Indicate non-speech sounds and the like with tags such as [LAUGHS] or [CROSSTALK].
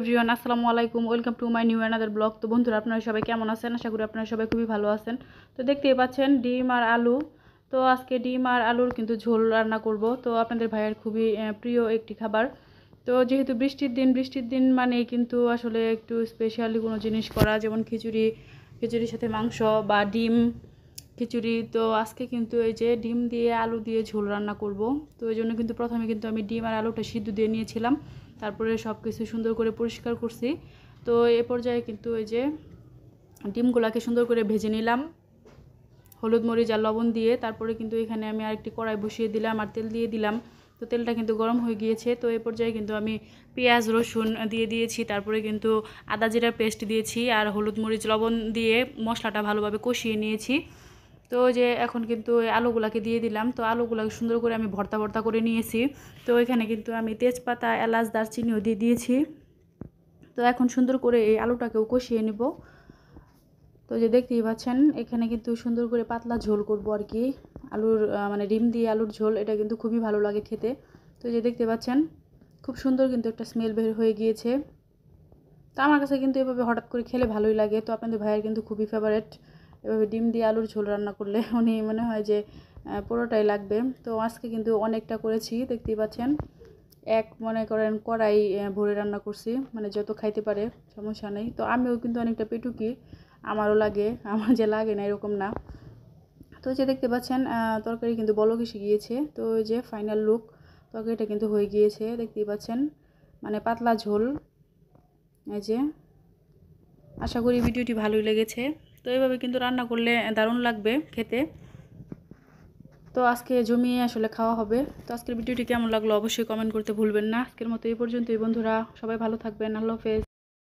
everyone আসসালামু আলাইকুম welcome to my new another blog তো বন্ধুরা আপনারা সবাই কেমন আছেন আশা করি আপনারা সবাই খুবই ভালো আছেন তো দেখতেই পাচ্ছেন ডিম আর আলু তো আজকে ডিম আর আলুর কিন্তু ঝোল রান্না করব তো আপনাদের ভাইয়ের খুবই প্রিয় একটি খাবার তো যেহেতু বৃষ্টির দিন বৃষ্টির দিন মানে কিন্তু আসলে একটু স্পেশালি কোনো জিনিস করা যেমন খিচুড়ি খিচুড়ির সাথে মাংস বা ডিম খিচুড়ি তো আজকে কিন্তু এই যে ডিম দিয়ে আলু দিয়ে ঝোল রান্না করব তো এই জন্য কিন্তু প্রথমে কিন্তু আমি ডিম আর আলুটা সিদ্ধ দিয়ে নিয়েছিলাম তারপরে সব কিছু সুন্দর করে পরিষ্কার করছি তো এ পর্যায়ে কিন্তু এই যে ডিমগুলাকে সুন্দর করে ভেজে নিলাম হলুদ মরিচ আর লবণ দিয়ে তারপরে কিন্তু এখানে আমি আরেকটি কড়াই বসিয়ে দিলাম আর তেল দিয়ে দিলাম তো তেলটা কিন্তু গরম হয়ে গিয়েছে তো এ পর্যায়ে কিন্তু আমি পেঁয়াজ রসুন দিয়ে দিয়েছি তারপরে কিন্তু আদা জিরা পেস্ট দিয়েছি আর হলুদ মরিচ লবণ দিয়ে মশলাটা ভালোভাবে কষিয়ে নিয়েছি তো যে এখন কিন্তু আলুগুলাকে দিয়ে দিলাম তো আলুগুলাকে সুন্দর করে আমি ভর্তা ভর্তা করে নিয়েছি তো এখানে কিন্তু আমি তেজপাতা এলাচ দারচিনিও দিয়ে দিয়েছি তো এখন সুন্দর করে এই আলুটাকেও কষিয়ে নেব তো যে দেখতেই পাচ্ছেন এখানে কিন্তু সুন্দর করে পাতলা ঝোল করব আর কি আলুর মানে ডিম দিয়ে আলুর ঝোল এটা কিন্তু খুবই ভালো লাগে খেতে তো যে দেখতে পাচ্ছেন খুব সুন্দর কিন্তু একটা স্মেল বের হয়ে গিয়েছে তো আমার কাছে কিন্তু এভাবে হঠাৎ করে খেলে ভালোই লাগে তো আপনাদের ভাইয়ের কিন্তু খুবই ফেভারেট এভাবে ডিম দিয়ে আলুর ঝোল রান্না করলে [LAUGHS] উনি মনে হয় যে পুরোটাই লাগবে তো আজকে কিন্তু অনেকটা করেছি দেখতেই পাচ্ছেন এক মনে করেন কড়াই ভরে রান্না করছি মানে যত খাইতে পারে সমস্যা নেই তো আমিও কিন্তু অনেকটা পেটুকি আমারও লাগে [LAUGHS] আমার যে লাগে না এরকম না তো যে দেখতে পাচ্ছেন তরকারি কিন্তু বল কিসে গিয়েছে তো যে ফাইনাল লুক তরকারিটা কিন্তু হয়ে গিয়েছে দেখতেই পাচ্ছেন মানে পাতলা ঝোল এই যে আশা করি ভিডিওটি ভালোই লেগেছে তো এইভাবে কিন্তু রান্না করলে দারুণ লাগবে খেতে তো আজকে জমিয়ে আসলে খাওয়া হবে তো আজকের ভিডিওটি কেমন লাগলো অবশ্যই কমেন্ট করতে ভুলবেন না আজকের মতো এই পর্যন্তই বন্ধুরা সবাই ভালো থাকবেন আল্লাহ হাফেজ